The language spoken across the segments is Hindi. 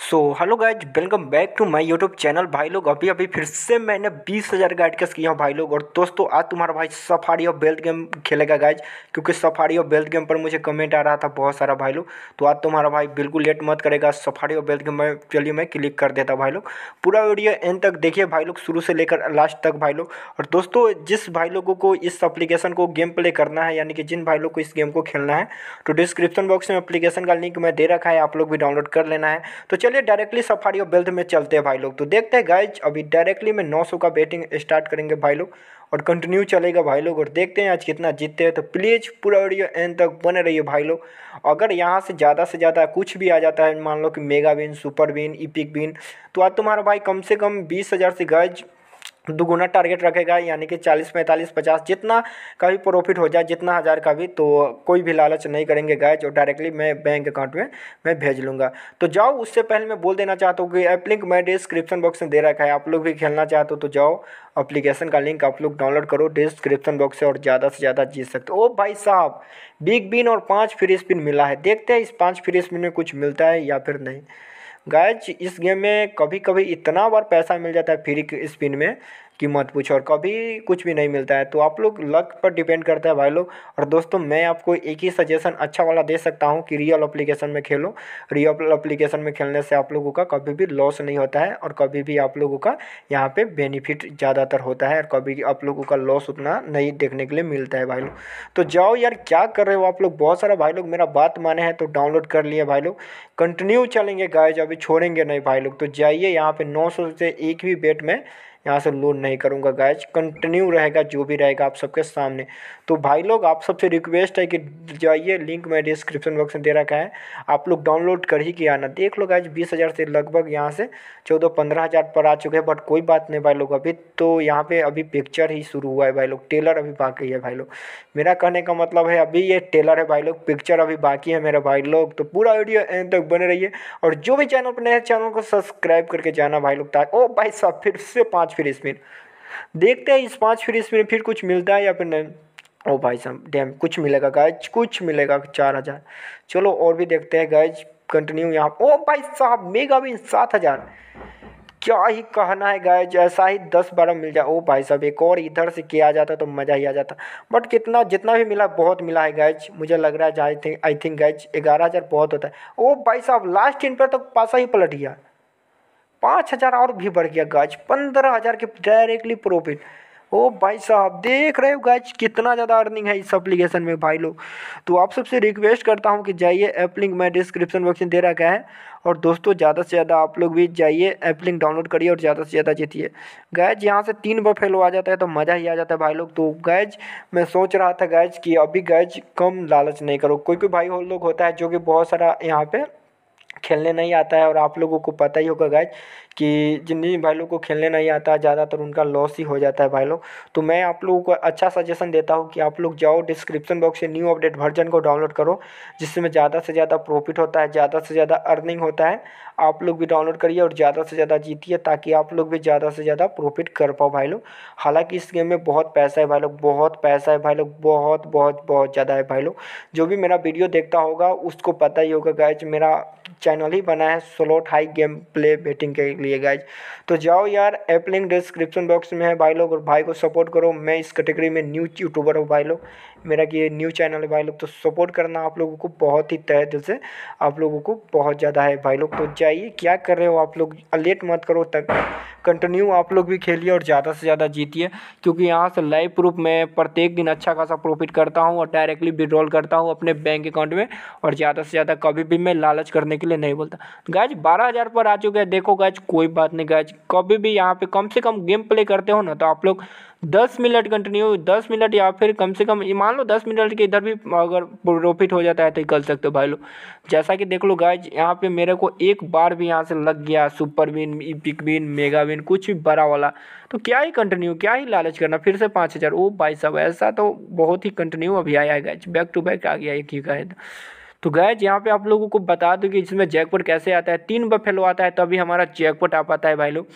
so hello guys welcome back to my YouTube channel भाई लोग अभी अभी फिर से मैंने बीस हज़ार का कस किया भाई लोग और दोस्तों आज तुम्हारा भाई सफारी और बेल्ट गेम खेलेगा गाइज क्योंकि सफारी और बेल्ट गेम पर मुझे कमेंट आ रहा था बहुत सारा भाई लोग तो आज तुम्हारा भाई बिल्कुल लेट मत करेगा सफारी और बेल्ट गेम में चलिए मैं क्लिक कर देता भाई लोग पूरा वीडियो एंड तक देखिए भाई लोग शुरू से लेकर लास्ट तक भाई लोग और दोस्तों जिस भाई लोगों को इस अप्लीकेशन को गेम प्ले करना है यानी कि जिन भाई लोग को इस गेम को खेलना है तो डिस्क्रिप्शन बॉक्स में अप्लीकेशन का लिंक मैं दे रखा है आप लोग भी डाउनलोड कर लेना है तो चलिए डायरेक्टली सफारी और बेल्थ में चलते हैं भाई लोग तो देखते हैं गाइज अभी डायरेक्टली में 900 का बेटिंग स्टार्ट करेंगे भाई लोग और कंटिन्यू चलेगा भाई लोग और देखते हैं आज कितना जीतते हैं तो प्लीज़ पूरा वीडियो एंड तक बने रहिए भाई लोग अगर यहाँ से ज़्यादा से ज़्यादा कुछ भी आ जाता है मान लो कि mega win super win epic win तो आज तुम्हारा भाई कम से कम बीस हज़ार से गज दुगुना टारगेट रखेगा यानी कि चालीस पैंतालीस पचास जितना का भी प्रॉफिट हो जाए जितना हज़ार का भी तो कोई भी लालच नहीं करेंगे गाय जो डायरेक्टली मैं बैंक अकाउंट में मैं भेज लूँगा तो जाओ उससे पहले मैं बोल देना चाहता हूँ कि ऐप लिंक मैं डिस्क्रिप्शन बॉक्स में दे रखा है आप लोग भी खेलना चाहते हो तो जाओ अप्लीकेशन का लिंक आप लोग डाउनलोड करो डिस्क्रिप्शन बॉक्स से और ज़्यादा से ज़्यादा जीत सकते हो ओ भाई साहब बिग बिन और पाँच फ्री स्पिन मिला है देखते हैं इस पाँच फ्री स्पिन में कुछ मिलता है या फिर नहीं गायज इस गेम में कभी कभी इतना बार पैसा मिल जाता है फ्री स्पिन में कि मत पूछो और कभी कुछ भी नहीं मिलता है तो आप लोग लक पर डिपेंड करता है भाई लोग और दोस्तों मैं आपको एक ही सजेशन अच्छा वाला दे सकता हूँ कि रियल अप्लीकेशन में खेलो रियल अप्लीकेशन में खेलने से आप लोगों का कभी भी लॉस नहीं होता है और कभी भी आप लोगों का यहाँ पर बेनिफिट ज़्यादातर होता है और कभी आप लोगों का लॉस उतना नहीं देखने के लिए मिलता है भाई लोग तो जाओ यार क्या कर रहे हो आप लोग बहुत सारा भाई लोग मेरा बात माने हैं तो डाउनलोड कर लिए भाई लोग कंटिन्यू चलेंगे गाय जो अभी छोड़ेंगे नहीं भाई लोग तो जाइए यहाँ पे 900 से एक भी बेट में यहाँ से लोड नहीं करूँगा गैज कंटिन्यू रहेगा जो भी रहेगा आप सबके सामने तो भाई लोग आप सबसे रिक्वेस्ट है कि जाइए लिंक मैं डिस्क्रिप्शन बॉक्स में दे रखा है आप लोग डाउनलोड कर ही के आना देख लो गैच बीस हज़ार से लगभग यहाँ से चौदह पंद्रह हज़ार पर आ चुके हैं बट कोई बात नहीं भाई लोग अभी तो यहाँ पर अभी पिक्चर ही शुरू हुआ है भाई लोग टेलर अभी बाकी है भाई लोग मेरा कहने का मतलब है अभी ये टेलर है भाई लोग पिक्चर अभी बाकी है मेरे भाई लोग तो पूरा वीडियो एंड तक बने रहिए और जो भी चैनल पर नए चैनल को सब्सक्राइब करके जाना भाई लोग ताकि ओ भाई साहब फिर से पाँच पाँच फ्री स्पिन देखते हैं इस पाँच फ्री स्पिन में फिर कुछ मिलता है या फिर नहीं ओ भाई साहब डैम कुछ मिलेगा गैज कुछ मिलेगा चार हज़ार चलो और भी देखते हैं गैज कंटिन्यू यहाँ ओ भाई साहब मेगा भी सात हज़ार क्या ही कहना है गैज ऐसा ही दस बारह मिल जाए ओ भाई साहब एक और इधर से किया जाता तो मज़ा ही आ जाता बट कितना जितना भी मिला बहुत मिला है गैज मुझे लग रहा है I think I think guys ग्यारह हज़ार बहुत होता है ओ भाई साहब लास्ट इन पर तो पासा ही पलट गया पाँच हज़ार और भी बढ़ गया गाज पंद्रह हज़ार के डायरेक्टली प्रॉफिट ओ भाई साहब देख रहे हो गाइज कितना ज़्यादा अर्निंग है इस एप्लीकेशन में भाई लोग तो आप सबसे रिक्वेस्ट करता हूँ कि जाइए ऐप लिंक मैं डिस्क्रिप्शन बॉक्स में दे रखा है और दोस्तों ज़्यादा से ज़्यादा आप लोग भी जाइए ऐप लिंक डाउनलोड करिए और ज़्यादा से ज़्यादा जीतिए गैज यहाँ से तीन बार फेल आ जाता है तो मज़ा ही आ जाता है भाई लोग तो गैज मैं सोच रहा था गैज कि अभी गैज कम लालच नहीं करो कोई कोई भाई लोग होता है जो कि बहुत सारा यहाँ पर खेलने नहीं आता है और आप लोगों को पता ही होगा गैज कि जिन जिन भाई लोग को खेलने नहीं आता है ज़्यादातर उनका लॉस ही हो जाता है भाई लोग तो मैं आप लोगों को अच्छा सजेशन देता हूँ कि आप लोग जाओ डिस्क्रिप्शन बॉक्स से न्यू अपडेट वर्जन को डाउनलोड करो जिसमें ज़्यादा से ज़्यादा प्रॉफिट होता है ज़्यादा से ज़्यादा अर्निंग होता है आप लोग भी डाउनलोड करिए और ज़्यादा से ज़्यादा जीतिए ताकि आप लोग भी ज़्यादा से ज़्यादा प्रॉफिट कर पाओ भाई लोग हालाँकि इस गेम में बहुत पैसा है भाई लोग बहुत पैसा है भाई लोग बहुत बहुत बहुत ज़्यादा है भाई लोग जो भी मेरा वीडियो देखता होगा उसको पता ही होगा गैज मेरा चैनल ही बना है slot high game play betting के लिए गाइज तो जाओ यार ऐप लिंक डिस्क्रिप्शन बॉक्स में है भाई लोग और भाई को सपोर्ट करो मैं इस कैटेगरी में न्यू यूट्यूबर हूँ भाई लोग मेरा कि ये न्यू चैनल है भाई लोग तो सपोर्ट करना आप लोगों को बहुत ही तय दिल से आप लोगों को बहुत ज़्यादा है भाई लोग तो जाइए क्या कर रहे हो आप लोग लेट मत करो तक कंटिन्यू आप लोग भी खेलिए और ज़्यादा से ज़्यादा जीतिए क्योंकि यहाँ से लाइव प्रूफ मैं प्रत्येक दिन अच्छा खासा प्रॉफिट करता हूँ और डायरेक्टली विड्रॉल करता हूँ अपने बैंक अकाउंट में और ज़्यादा से ज़्यादा कभी भी मैं लालच करने के लिए नहीं बोलता गैज बारह हज़ार पर आ चुके हैं देखो गैज कोई बात नहीं गैज कभी भी यहाँ पर कम से कम गेम प्ले करते हो ना तो आप लोग दस मिनट कंटिन्यू दस मिनट या फिर कम से कम मान लो दस मिनट के इधर भी अगर प्रॉफिट हो जाता है तो कर सकते हो भाई लोग जैसा कि देख लो गाइज यहाँ पे मेरे को एक बार भी यहाँ से लग गया super win epic win mega win कुछ भी बड़ा वाला तो क्या ही कंटिन्यू क्या ही लालच करना फिर से पाँच हज़ार ओ भाई साहब ऐसा तो बहुत ही कंटिन्यू अभी आया है गैज बैक टू बैक आ गया एक ही गाइज तो गैज यहाँ पे आप लोगों को बता दूँ कि इसमें जैकपोट कैसे आता है तीन बफेलो आता है तभी हमारा जैकपोट आ पाता है भाई लोग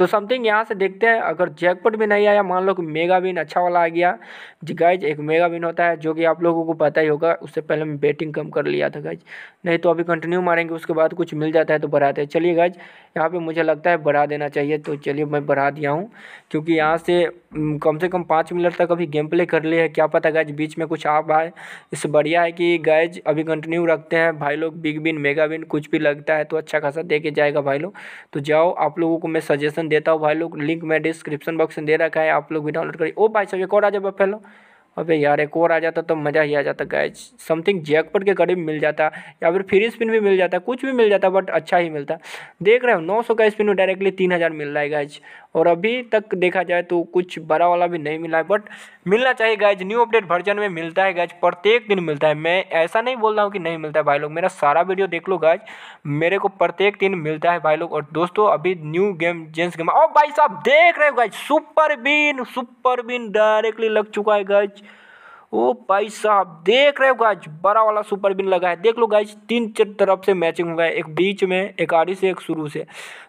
तो समथिंग यहाँ से देखते हैं अगर जैकपॉट भी नहीं आया मान लो कि मेगा विन अच्छा वाला आ गया जी गाइज एक मेगा विन होता है जो कि आप लोगों को पता ही होगा उससे पहले मैं बेटिंग कम कर लिया था गाइज नहीं तो अभी कंटिन्यू मारेंगे उसके बाद कुछ मिल जाता है तो बढ़ाते हैं चलिए गाइज यहाँ पर मुझे लगता है बढ़ा देना चाहिए तो चलिए मैं बढ़ा दिया हूँ क्योंकि यहाँ से कम से कम पाँच मिनट तक अभी गेम प्ले कर लिए है क्या पता गाइज बीच में कुछ आप आए इससे बढ़िया है कि गाइज अभी कंटिन्यू रखते हैं भाई लोग बिग बिन मेगा विन कुछ भी लगता है तो अच्छा खासा दे के जाएगा भाई लोग तो जाओ आप लोगों को मैं सजेशन देता हूँ भाई लोग लिंक मैं डिस्क्रिप्शन बॉक्स में दे रखा है आप लोग भी डाउनलोड करिए ओ भाई सब एक और आ जाए फैलो अबे यार एक और आ जाता तो मज़ा ही आ जाता गैज समथिंग जैकपट के करीब मिल जाता या फिर फ्री स्पिन भी मिल जाता कुछ भी मिल जाता बट अच्छा ही मिलता देख रहे हो नौ सौ का स्पिन में डायरेक्टली तीन हज़ार मिल रहा है गैज और अभी तक देखा जाए तो कुछ बड़ा वाला भी नहीं मिला है बट मिलना चाहिए गैज न्यू अपडेट वर्जन में मिलता है गैज प्रत्येक दिन मिलता है मैं ऐसा नहीं बोल रहा हूँ कि नहीं मिलता है भाई लोग मेरा सारा वीडियो देख लो गैज मेरे को प्रत्येक दिन मिलता है भाई लोग और दोस्तों अभी न्यू गेम जेंट्स गेम और भाई साहब देख रहे हो guys super win super win directly लग चुका है गाइज ओ भाई साहब देख रहे हो गाइज बड़ा वाला सुपर बिन लगा है देख लो गाइज तीन तरफ से मैचिंग हुआ है एक बीच में एक आड़ी से एक शुरू से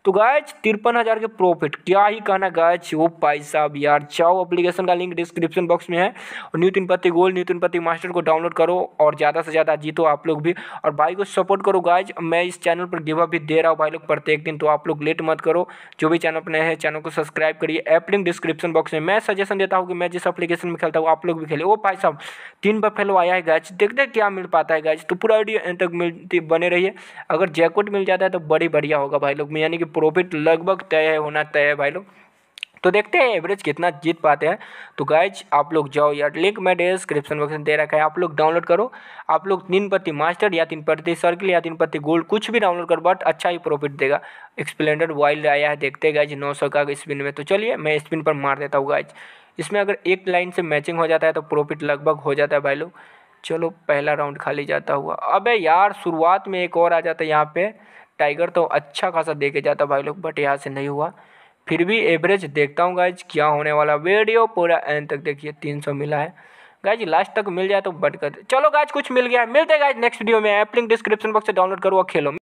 तो गाइज तिरपन हज़ार के प्रॉफिट क्या ही कहना गाइज ओ भाई साहब यार जाओ अप्लीकेशन का लिंक डिस्क्रिप्शन बॉक्स में है और new Teenpatti gold new Teenpatti master को डाउनलोड करो और ज़्यादा से ज़्यादा जीतो आप लोग भी और भाई को सपोर्ट करो गाइज मैं इस चैनल पर गिव भी दे रहा हूँ भाई लोग प्रत्येक दिन तो आप लोग लेट मत करो जो भी चैनल पर हैं चैनल को सब्सक्राइब करिए ऐप लिंक डिस्क्रिप्शन बॉक्स में मैं सजेशन देता हूँ कि मैं जिस अप्लीकेशन में खेलता हूँ आप लोग भी खेले ओ भाई साहब खत्म तीन बार आया है गैच देखते हैं क्या मिल पाता है गैच तो पूरा आइडिया एंड तक मिलती बने है अगर जैकपॉट मिल जाता है तो बड़ी बढ़िया होगा भाई लोग यानी कि प्रॉफिट लगभग तय होना तय है भाई लोग तो देखते हैं एवरेज कितना जीत पाते हैं तो गाइज आप लोग जाओ यार लिंक मैं डिस्क्रिप्शन बॉक्स में दे रखा है आप लोग डाउनलोड करो आप लोग तीन पत्ती मास्टर या तीन पत्ती सर्किल या तीन पत्ती गोल्ड कुछ भी डाउनलोड करो बट अच्छा ही प्रॉफिट देगा एक्सप्लेंडर वाइल्ड आया है देखते हैं गाइज नौ सौ का स्पिन में तो चलिए मैं स्पिन पर मार देता हूँ गाइज इसमें अगर एक लाइन से मैचिंग हो जाता है तो प्रॉफिट लगभग हो जाता है भाई लोग चलो पहला राउंड खाली जाता हुआ अब यार शुरुआत में एक और आ जाता है यहाँ पे टाइगर तो अच्छा खासा दे के जाता भाई लोग बट यहाँ से नहीं हुआ फिर भी एवरेज देखता हूँ गाइज क्या होने वाला वीडियो पूरा एंड तक देखिए तीन सौ मिला है गाइज लास्ट तक मिल जाए तो बट कर चलो गाइज कुछ मिल गया मिलते गाइज नेक्स्ट वीडियो में ऐप लिंक डिस्क्रिप्शन बॉक्स से डाउनलोड करो और खेलो